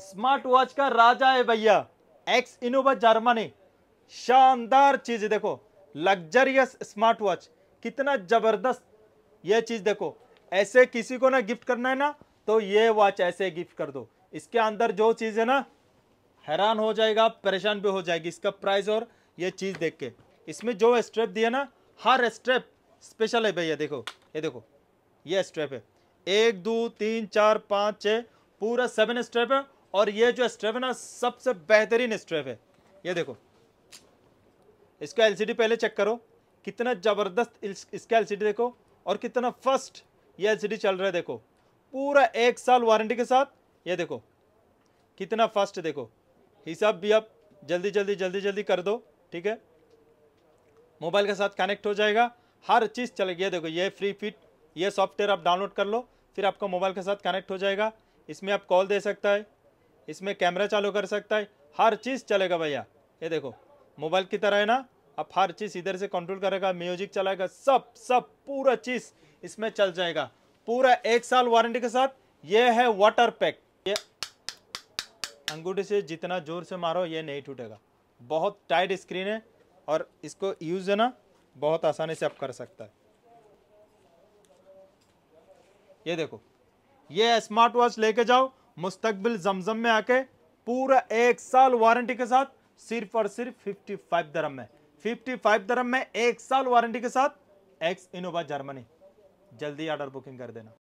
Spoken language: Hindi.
स्मार्ट वॉच का राजा है भैया एक्स इनोवा जर्मनी शानदार चीज़ देखो लग्जरियस स्मार्ट वॉच कितना ज़बरदस्त यह चीज़ देखो ऐसे किसी को ना गिफ्ट करना है ना तो ये वॉच ऐसे गिफ्ट कर दो इसके अंदर जो चीज़ है ना हैरान हो जाएगा परेशान भी हो जाएगी इसका प्राइस और ये चीज़ देख के इसमें जो स्ट्रेप दिया ना हर स्ट्रेप स्पेशल है भैया देखो ये देखो ये स्ट्रेप है एक दो तीन चार पाँच छः पूरा सेवन स्ट्रेप है और ये जो स्ट्रेप है ना सबसे बेहतरीन स्ट्रेप है ये देखो इसका एलसीडी पहले चेक करो कितना ज़बरदस्त इसका एलसीडी देखो और कितना फर्स्ट ये एलसीडी चल रहा है देखो पूरा एक साल वारंटी के साथ ये देखो कितना फास्ट देखो हिसाब भी आप जल्दी जल्दी जल्दी जल्दी कर दो ठीक है मोबाइल के साथ कनेक्ट हो जाएगा हर चीज़ चलेगी ये देखो ये फ्री फिट ये सॉफ्टवेयर आप डाउनलोड कर लो फिर आपका मोबाइल के साथ कनेक्ट हो जाएगा इसमें आप कॉल दे सकता है इसमें कैमरा चालू कर सकता है हर चीज़ चलेगा भैया ये देखो मोबाइल की तरह है ना आप हर चीज़ इधर से कंट्रोल करेगा म्यूजिक चलाएगा सब सब पूरा चीज़ इसमें चल जाएगा पूरा एक साल वारंटी के साथ ये है वाटर पैक ये अंगूठी से जितना जोर से मारो ये नहीं टूटेगा बहुत टाइट स्क्रीन है और इसको यूज़ है ना बहुत आसानी से आप कर सकता है ये देखो ये स्मार्ट वॉच लेके जाओ मुस्तकबिल जमजम में आके पूरा एक साल वारंटी के साथ सिर्फ और सिर्फ फिफ्टी फाइव दरम में फिफ्टी फाइव दरम में एक साल वारंटी के साथ एक्स इनोवा जर्मनी जल्दी ऑर्डर बुकिंग कर देना